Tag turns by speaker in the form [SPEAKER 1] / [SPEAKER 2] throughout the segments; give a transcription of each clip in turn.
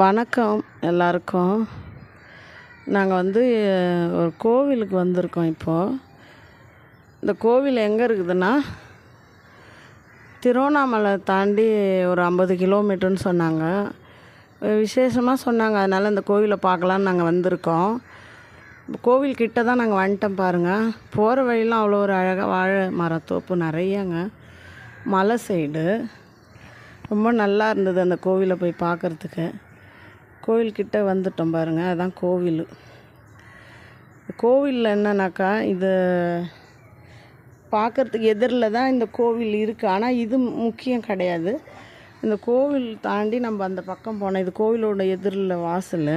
[SPEAKER 1] வணக்கம் எல்லாருக்கும் நாங்கள் வந்து ஒரு கோவிலுக்கு வந்திருக்கோம் இப்போது இந்த கோவில் எங்கே இருக்குதுன்னா திருவண்ணாமலை தாண்டி ஒரு ஐம்பது கிலோமீட்டருன்னு சொன்னாங்க விசேஷமாக சொன்னாங்க அதனால் இந்த கோவிலை பார்க்கலான்னு நாங்கள் வந்திருக்கோம் கோவில் கிட்ட தான் நாங்கள் வந்துட்டோம் பாருங்கள் போகிற வழியெலாம் அவ்வளோ ஒரு அழகாக வாழை மரத்தோப்பு நிறையாங்க மலை சைடு ரொம்ப நல்லா இருந்தது அந்த கோவிலை போய் பார்க்குறதுக்கு கோவில்கிட்ட வந்துட்டோம் பாருங்கள் அதுதான் கோவில் கோவிலில் என்னன்னாக்கா இது பார்க்குறதுக்கு எதிரில் தான் இந்த கோவில் இருக்குது ஆனால் இது முக்கியம் கிடையாது இந்த கோவில் தாண்டி நம்ம அந்த பக்கம் போனோம் இது கோவிலோட எதிரில் வாசல்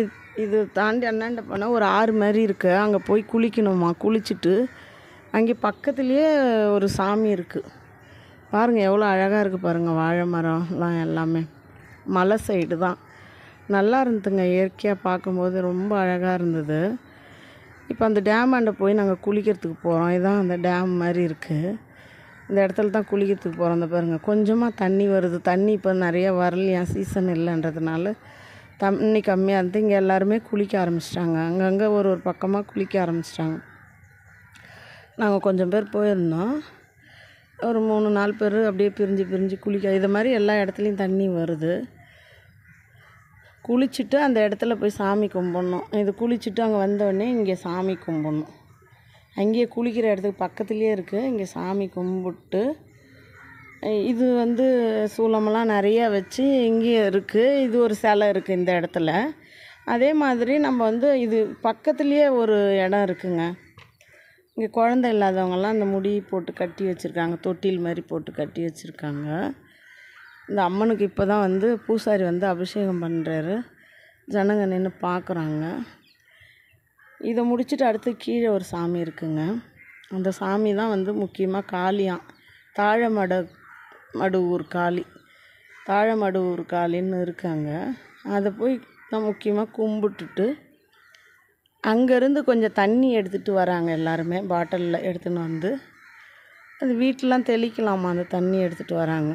[SPEAKER 1] இது இது தாண்டி அண்ணாண்ட போனால் ஒரு ஆறு மாதிரி இருக்குது அங்கே போய் குளிக்கணுமா குளிச்சுட்டு அங்கே பக்கத்துலேயே ஒரு சாமி இருக்குது பாருங்கள் எவ்வளோ அழகாக இருக்குது பாருங்கள் வாழை மரம்லாம் எல்லாமே மலை சைடு தான் நல்லா இருந்ததுங்க இயற்கையாக பார்க்கும்போது ரொம்ப அழகாக இருந்தது இப்போ அந்த டேம் போய் நாங்கள் குளிக்கிறதுக்கு போகிறோம் இதுதான் அந்த டேம் மாதிரி இருக்குது இந்த இடத்துல தான் குளிக்கிறதுக்கு போகிறோம் அந்த பாருங்கள் கொஞ்சமாக தண்ணி வருது தண்ணி இப்போ நிறையா வரலையா சீசன் இல்லைன்றதுனால தண்ணி கம்மியாக இருந்து இங்கே எல்லாருமே குளிக்க ஆரம்பிச்சிட்டாங்க அங்கங்கே ஒரு ஒரு பக்கமாக குளிக்க ஆரம்பிச்சிட்டாங்க நாங்கள் கொஞ்சம் பேர் போயிருந்தோம் ஒரு மூணு நாலு பேர் அப்படியே பிரிஞ்சு பிரிஞ்சு குளிக்க இது மாதிரி எல்லா இடத்துலையும் தண்ணி வருது குளிச்சுட்டு அந்த இடத்துல போய் சாமி கும்பிட்ணும் இது குளிச்சுட்டு அங்கே வந்தோடனே இங்கே சாமி கும்பிட்ணும் அங்கேயே குளிக்கிற இடத்துக்கு பக்கத்துலேயே இருக்குது இங்கே சாமி கும்பிட்டு இது வந்து சூளமெல்லாம் நிறையா வச்சு இங்கேயும் இருக்குது இது ஒரு சிலை இருக்குது இந்த இடத்துல அதே மாதிரி நம்ம வந்து இது பக்கத்துலேயே ஒரு இடம் இருக்குங்க இங்கே குழந்தை இல்லாதவங்கெல்லாம் அந்த முடி போட்டு கட்டி வச்சுருக்காங்க தொட்டில் மாதிரி போட்டு கட்டி வச்சுருக்காங்க இந்த அம்மனுக்கு இப்போ தான் வந்து பூசாரி வந்து அபிஷேகம் பண்ணுறாரு ஜனங்க நின்று பார்க்குறாங்க இதை முடிச்சுட்டு அடுத்து கீழே ஒரு சாமி இருக்குங்க அந்த சாமி தான் வந்து முக்கியமாக காளியாம் தாழமட மடுவூர் காளி தாழமடுவூர் காளின்னு இருக்காங்க அதை போய் தான் முக்கியமாக கும்பிட்டுட்டு அங்கேருந்து கொஞ்சம் தண்ணி எடுத்துகிட்டு வராங்க எல்லாருமே பாட்டிலில் எடுத்துன்னு வந்து அது வீட்டிலாம் தெளிக்கலாமா அந்த தண்ணி எடுத்துகிட்டு வராங்க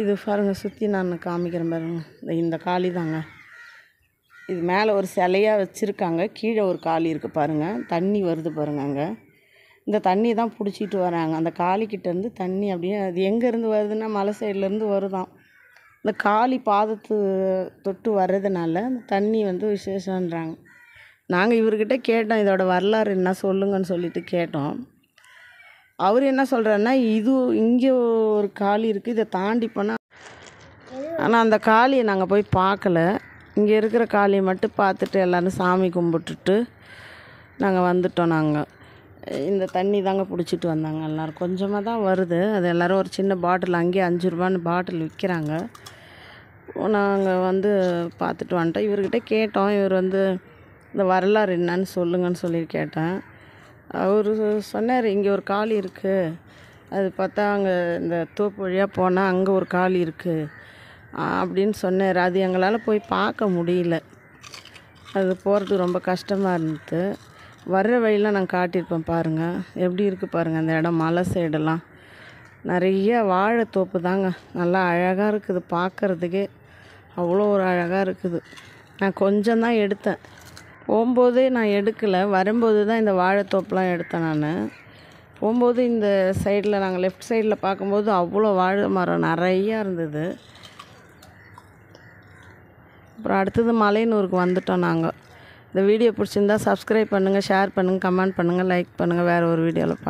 [SPEAKER 1] இது பாருங்கள் சுற்றி நான் காமிக்கிறேன் பாருங்கள் இந்த காளி தாங்க இது மேலே ஒரு சிலையாக வச்சுருக்காங்க கீழே ஒரு காளி இருக்குது பாருங்கள் தண்ணி வருது பாருங்க அங்கே இந்த தண்ணி தான் பிடிச்சிட்டு வராங்க அந்த காளிக்கிட்டேருந்து தண்ணி அப்படியே அது எங்கேருந்து வருதுன்னா மலை சைட்லேருந்து வருதான் இந்த காளி பாதத்து தொட்டு வர்றதுனால தண்ணி வந்து விசேஷன்றாங்க நாங்கள் இவர்கிட்ட கேட்டோம் இதோட வரலாறு என்ன சொல்லுங்கன்னு சொல்லிட்டு கேட்டோம் அவர் என்ன சொல்கிறாருன்னா இது இங்கே ஒரு காளி இருக்குது இதை தாண்டி போனால் ஆனால் அந்த காளியை நாங்கள் போய் பார்க்கல இங்கே இருக்கிற காளியை மட்டும் பார்த்துட்டு எல்லோரும் சாமி கும்பிட்டுட்டு நாங்கள் வந்துட்டோம் நாங்கள் இந்த தண்ணி தாங்க பிடிச்சிட்டு வந்தாங்க எல்லோரும் கொஞ்சமாக தான் வருது அது எல்லோரும் ஒரு சின்ன பாட்டில் அங்கேயே அஞ்சு ரூபான்னு பாட்டில் விற்கிறாங்க நாங்கள் வந்து பார்த்துட்டு வந்துட்டோம் இவர்கிட்ட கேட்டோம் இவர் வந்து இந்த வரலாறு என்னன்னு சொல்லுங்கன்னு சொல்லி கேட்டேன் அவர் சொன்னார் இங்கே ஒரு காளி இருக்குது அது பார்த்தா அங்கே இந்த தோப்பு வழியாக போனால் அங்கே ஒரு காளி இருக்குது அப்படின்னு சொன்னார் அது எங்களால் போய் பார்க்க முடியல அது போகிறதுக்கு ரொம்ப கஷ்டமாக இருந்தது வர்ற வழியெலாம் நான் காட்டியிருப்பேன் பாருங்கள் எப்படி இருக்குது பாருங்கள் அந்த இடம் மலை சைடெல்லாம் நிறைய வாழை தோப்பு தாங்க நல்லா அழகாக இருக்குது பார்க்குறதுக்கே அவ்வளோ ஒரு அழகாக இருக்குது நான் கொஞ்சம் தான் எடுத்தேன் போகும்போதே நான் எடுக்கலை வரும்போது தான் இந்த வாழைத்தோப்புலாம் எடுத்தேன் நான் போகும்போது இந்த சைடில் நாங்கள் லெஃப்ட் சைடில் பார்க்கும்போது அவ்வளோ வாழை மரம் நிறையா இருந்தது அப்புறம் அடுத்தது மலையனூருக்கு வந்துட்டோம் நாங்கள் இந்த வீடியோ பிடிச்சிருந்தா சப்ஸ்கிரைப் பண்ணுங்கள் ஷேர் பண்ணுங்கள் கமெண்ட் பண்ணுங்கள் லைக் பண்ணுங்கள் வேறு ஒரு வீடியோவில் பா